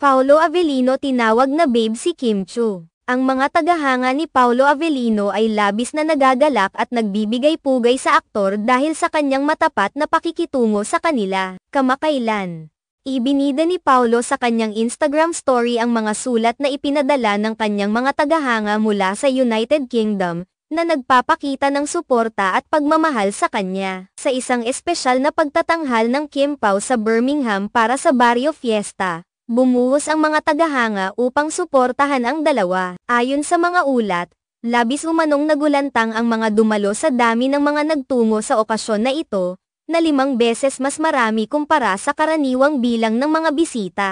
Paolo Avellino tinawag na babe si Kim Chu. Ang mga tagahanga ni Paolo Avellino ay labis na nagagalak at nagbibigay pugay sa aktor dahil sa kanyang matapat na pakikitungo sa kanila, kamakailan. Ibinida ni Paolo sa kanyang Instagram story ang mga sulat na ipinadala ng kanyang mga tagahanga mula sa United Kingdom, na nagpapakita ng suporta at pagmamahal sa kanya. Sa isang espesyal na pagtatanghal ng Kim Pao sa Birmingham para sa Barrio Fiesta, Bumuhos ang mga tagahanga upang suportahan ang dalawa. Ayon sa mga ulat, labis umanong nagulantang ang mga dumalo sa dami ng mga nagtungo sa okasyon na ito, na limang beses mas marami kumpara sa karaniwang bilang ng mga bisita.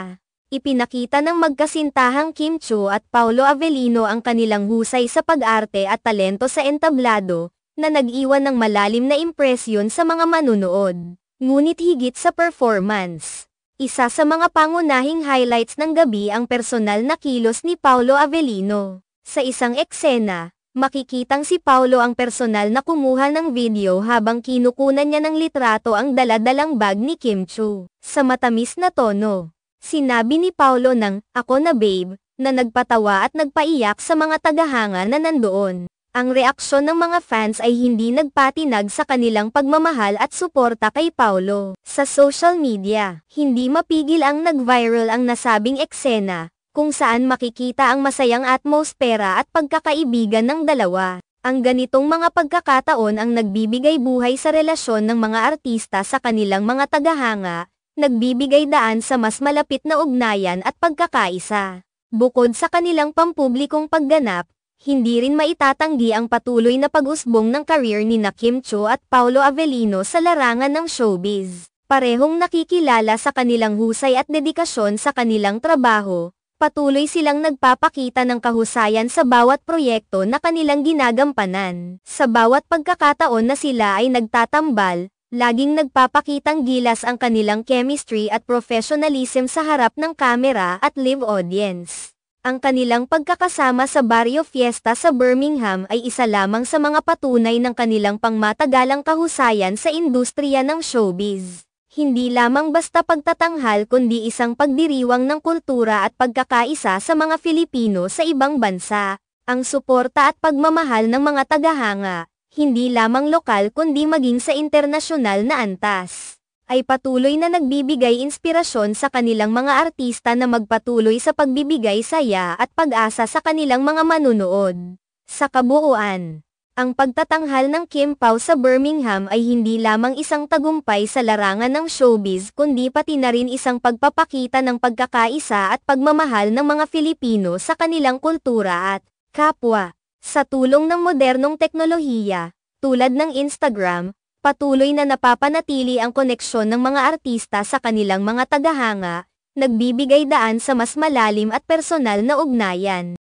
Ipinakita ng magkasintahang Kim Chu at Paolo Avellino ang kanilang husay sa pag-arte at talento sa entablado, na nag-iwan ng malalim na impresyon sa mga manunood. Ngunit higit sa performance, isa sa mga pangunahing highlights ng gabi ang personal na kilos ni Paolo Avellino. Sa isang eksena, makikitang si Paolo ang personal na kumuha ng video habang kinukunan niya ng litrato ang daladalang bag ni Kim Chu. Sa matamis na tono, sinabi ni Paolo ng, ako na babe, na nagpatawa at nagpaiyak sa mga tagahanga na nandoon. Ang reaksyon ng mga fans ay hindi nagpatinag sa kanilang pagmamahal at suporta kay Paolo. Sa social media, hindi mapigil ang nag-viral ang nasabing eksena, kung saan makikita ang masayang atmosfera at pagkakaibigan ng dalawa. Ang ganitong mga pagkakataon ang nagbibigay buhay sa relasyon ng mga artista sa kanilang mga tagahanga, nagbibigay daan sa mas malapit na ugnayan at pagkakaisa. Bukod sa kanilang pampublikong pagganap, hindi rin maitatanggi ang patuloy na pag-usbong ng career ni na Kim Cho at Paolo Avellino sa larangan ng showbiz. Parehong nakikilala sa kanilang husay at dedikasyon sa kanilang trabaho, patuloy silang nagpapakita ng kahusayan sa bawat proyekto na kanilang ginagampanan. Sa bawat pagkakataon na sila ay nagtatambal, laging nagpapakitang gilas ang kanilang chemistry at professionalism sa harap ng kamera at live audience. Ang kanilang pagkakasama sa Barrio Fiesta sa Birmingham ay isa lamang sa mga patunay ng kanilang pangmatagalang kahusayan sa industriya ng showbiz. Hindi lamang basta pagtatanghal kundi isang pagdiriwang ng kultura at pagkakaisa sa mga Filipino sa ibang bansa. Ang suporta at pagmamahal ng mga tagahanga, hindi lamang lokal kundi maging sa internasyonal na antas ay patuloy na nagbibigay inspirasyon sa kanilang mga artista na magpatuloy sa pagbibigay saya at pag-asa sa kanilang mga manunood. Sa kabuuan, ang pagtatanghal ng Kim Pao sa Birmingham ay hindi lamang isang tagumpay sa larangan ng showbiz kundi pati na rin isang pagpapakita ng pagkakaisa at pagmamahal ng mga Filipino sa kanilang kultura at kapwa. Sa tulong ng modernong teknolohiya, tulad ng Instagram, patuloy na napapanatili ang koneksyon ng mga artista sa kanilang mga tagahanga, nagbibigay daan sa mas malalim at personal na ugnayan.